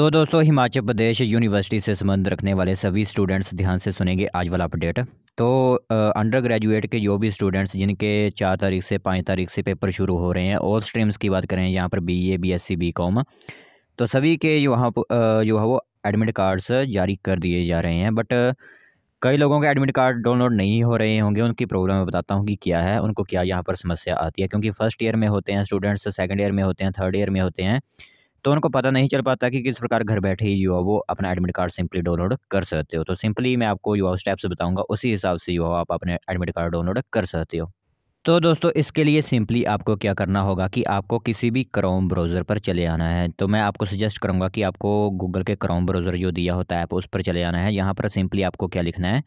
तो दोस्तों हिमाचल प्रदेश यूनिवर्सिटी से संबंध रखने वाले सभी स्टूडेंट्स ध्यान से सुनेंगे आज वाला अपडेट तो अंडर ग्रेजुएट के जो भी स्टूडेंट्स जिनके चार तारीख से पाँच तारीख से पेपर शुरू हो रहे हैं और स्ट्रीम्स की बात करें यहाँ पर B A B S C B com तो सभी के यहाँ जो है वो एडमिट कार्ड्स जारी कर दिए जा रहे हैं बट कई लोगों के एडमिट कार्ड डाउनलोड नहीं हो रहे होंगे उनकी प्रॉब्लम मैं बताता हूँ कि क्या है उनको क्या यहाँ पर समस्या आती है क्योंकि फ़र्स्ट ईयर में होते हैं स्टूडेंट्स सेकेंड ईयर में होते हैं थर्ड ईयर में होते हैं तो उनको पता नहीं चल पाता कि किस प्रकार घर बैठे ही युवा वो अपना एडमिट कार्ड सिंपली डाउनलोड कर सकते हो तो सिंपली मैं आपको युवा स्टेप्स बताऊंगा उसी हिसाब से युवा आप अपने एडमिट कार्ड डाउनलोड कर सकते हो तो दोस्तों इसके लिए सिंपली आपको क्या करना होगा कि आपको किसी भी क्रोम ब्राउज़र पर चले आना है तो मैं आपको सजेस्ट करूंगा कि आपको गूगल के क्रोम ब्राउज़र जो दिया होता है ऐप उस पर चले आना है यहाँ पर सिंपली आपको क्या लिखना है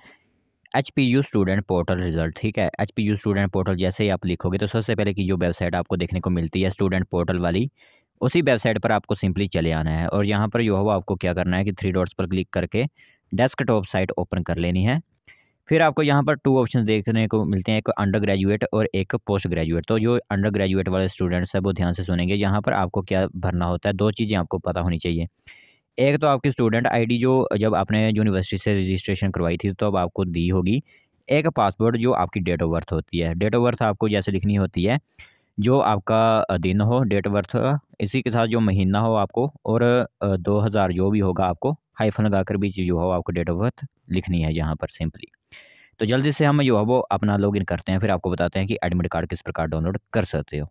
H P U student portal result ठीक है H P U student portal जैसे ही आप लिखोगे तो सबसे पहले की जो वेबसाइट आपको देखने को मिलती है स्टूडेंट पोर्टल वाली उसी वेबसाइट पर आपको सिंपली चले आना है और यहाँ पर जो वो आपको क्या करना है कि थ्री डॉट्स पर क्लिक करके डेस्कटॉप साइट ओपन कर लेनी है फिर आपको यहाँ पर टू ऑप्शन देखने को मिलते हैं एक अंडर ग्रेजुएट और एक पोस्ट ग्रेजुएट तो जो अंडर ग्रेजुएट वाले स्टूडेंट्स हैं वो ध्यान से सुनेंगे यहाँ पर आपको क्या भरना होता है दो चीज़ें आपको पता होनी चाहिए एक तो आपकी स्टूडेंट आईडी जो जब आपने यूनिवर्सिटी से रजिस्ट्रेशन करवाई थी तो अब आपको दी होगी एक पासवर्ड जो आपकी डेट ऑफ बर्थ होती है डेट ऑफ बर्थ आपको जैसे लिखनी होती है जो आपका दिन हो डेट बर्थ इसी के साथ जो महीना हो आपको और दो हज़ार जो भी होगा आपको हाइफन लगा कर भी जो हो आपको डेट ऑफ बर्थ लिखनी है यहाँ पर सिंपली तो जल्दी से हम जो है वो अपना लॉग इन करते हैं फिर आपको बताते हैं कि एडमिट कार्ड किस प्रकार डाउनलोड कर सकते हो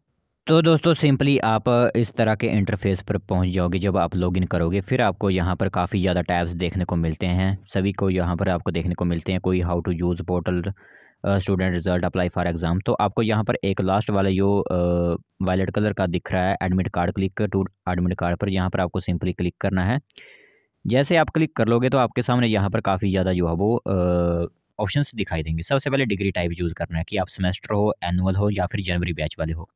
तो दोस्तों सिंपली आप इस तरह के इंटरफेस पर पहुंच जाओगे जब आप लॉगिन करोगे फिर आपको यहाँ पर काफ़ी ज़्यादा टैब्स देखने को मिलते हैं सभी को यहाँ पर आपको देखने को मिलते हैं कोई how to use portal student result apply for exam तो आपको यहाँ पर एक लास्ट वाला जो वायलेट कलर का दिख रहा है admit card click to admit card पर यहाँ पर आपको सिंपली क्लिक करना है जैसे आप क्लिक कर लोगे तो आपके सामने यहाँ पर काफ़ी ज़्यादा जो है वो ऑप्शन दिखाई देंगे सबसे पहले डिग्री टाइप यूज़ करना है कि आप सेमेस्टर हो एनुअल हो या फिर जनवरी बैच वाले हो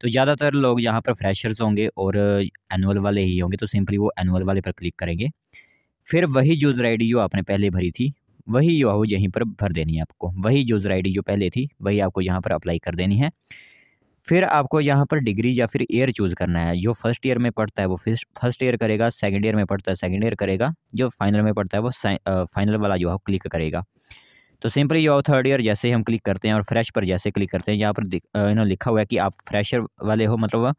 तो ज़्यादातर लोग यहाँ पर फ्रेशर्स होंगे और एनुअल वाले ही होंगे तो सिंपली वो एनुअल वाले पर क्लिक करेंगे फिर वही यूज़र आई जो आपने पहले भरी थी वही जो है यहीं पर भर देनी है आपको वही यूज़र आई जो पहले थी वही आपको यहाँ पर अप्लाई कर देनी है फिर आपको यहाँ पर डिग्री या फिर ईयर चूज़ करना है जो फर्स्ट ईयर में पढ़ता है वो फिर फर्स्ट ईयर करेगा सेकंड ईयर में पढ़ता है सेकंड ईयर करेगा जो फाइनल में पढ़ता है वो फाइनल वाला जो है क्लिक करेगा तो सिंपली जो है थर्ड ईयर जैसे हम क्लिक करते हैं और फ्रेश पर जैसे क्लिक करते हैं यहाँ पर इन्होंने लिखा हुआ है कि आप फ्रेशर वाले हो मतलब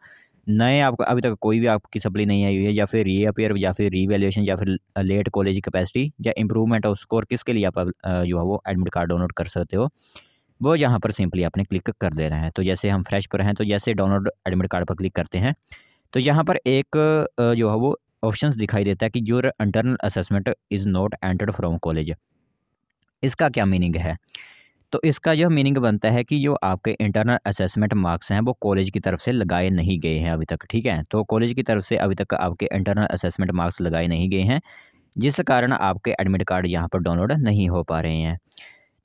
नए आपको अभी तक कोई भी आपकी सप्ली नहीं आई हुई है या फिर री अपेयर या फिर रीवेल्यूशन या फिर लेट कॉलेज कैपेसिटी या इंप्रूवमेंट ऑफ स्कोर किसके लिए आप जो है वो एडमिट कार्ड डाउनलोड कर सकते हो वो यहाँ पर सिंपली आपने क्लिक कर दे रहे हैं तो जैसे हम फ्रेश पर हैं तो जैसे डाउनलोड एडमिट कार्ड पर क्लिक करते हैं तो यहाँ पर एक जो है वो ऑप्शन दिखाई देता है कि your internal assessment is not entered from college इसका क्या मीनिंग है तो इसका यह मीनिंग बनता है कि जो आपके इंटरनल असेसमेंट मार्क्स हैं वो कॉलेज की तरफ से लगाए नहीं गए हैं अभी तक ठीक है तो कॉलेज की तरफ से अभी तक आपके इंटरनल असेसमेंट मार्क्स लगाए नहीं गए हैं जिस कारण आपके एडमिट कार्ड यहाँ पर डाउनलोड नहीं हो पा रहे हैं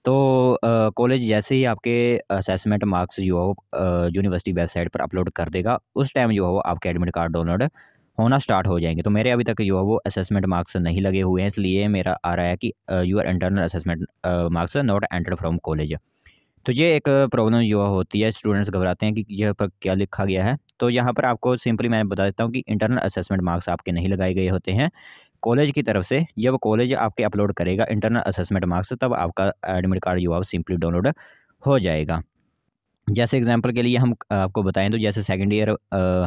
तो कॉलेज जैसे ही आपके असेसमेंट मार्क्स जो हो यूनिवर्सिटी वेबसाइट पर अपलोड कर देगा उस टाइम जो हो आपके एडमिट कार्ड डाउनलोड होना स्टार्ट हो जाएंगे तो मेरे अभी तक जो है वो असेसमेंट मार्क्स नहीं लगे हुए हैं इसलिए मेरा आ रहा है कि your internal assessment marks not enter from college तो ये एक प्रॉब्लम जो होती है स्टूडेंट्स घबराते हैं कि यह पर क्या लिखा गया है तो यहाँ पर आपको सिंपली मैं बता देता हूँ कि इंटरनल असेसमेंट मार्क्स आपके नहीं लगाए गए होते हैं कॉलेज की तरफ से जब कॉलेज आपके अपलोड करेगा इंटरनल असेसमेंट मार्क्स तब आपका एडमिट कार्ड जो है सिंपली डाउनलोड हो जाएगा जैसे एग्जांपल के लिए हम आपको बताएं तो जैसे सेकंड ईयर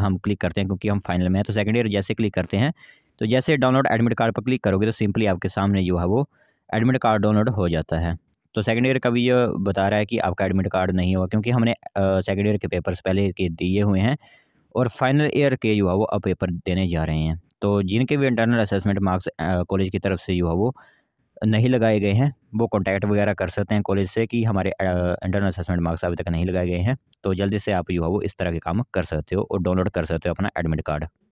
हम क्लिक करते हैं क्योंकि हम फाइनल में हैं तो सेकंड ईयर जैसे क्लिक करते हैं तो जैसे डाउनलोड एडमिट कार्ड पर क्लिक करोगे तो सिंपली आपके सामने जो है वो एडमिट कार्ड डाउनलोड हो जाता है तो सेकंड ईयर का भी ये बता रहा है कि आपका एडमिट कार्ड नहीं हुआ क्योंकि हमने सेकेंड ईयर के पेपर्स पहले के दिए हुए हैं और फाइनल ईयर के जो है वो अब पेपर देने जा रहे हैं तो जिनके भी इंटरनल असेसमेंट मार्क्स कॉलेज की तरफ से जो है वो नहीं लगाए गए हैं वो कॉन्टैक्ट वगैरह कर सकते हैं कॉलेज से कि हमारे इंटरनल असेसमेंट मार्क्स अभी तक नहीं लगाए गए हैं तो जल्दी से आप जो है वो इस तरह के काम कर सकते हो और डाउनलोड कर सकते हो अपना एडमिट कार्ड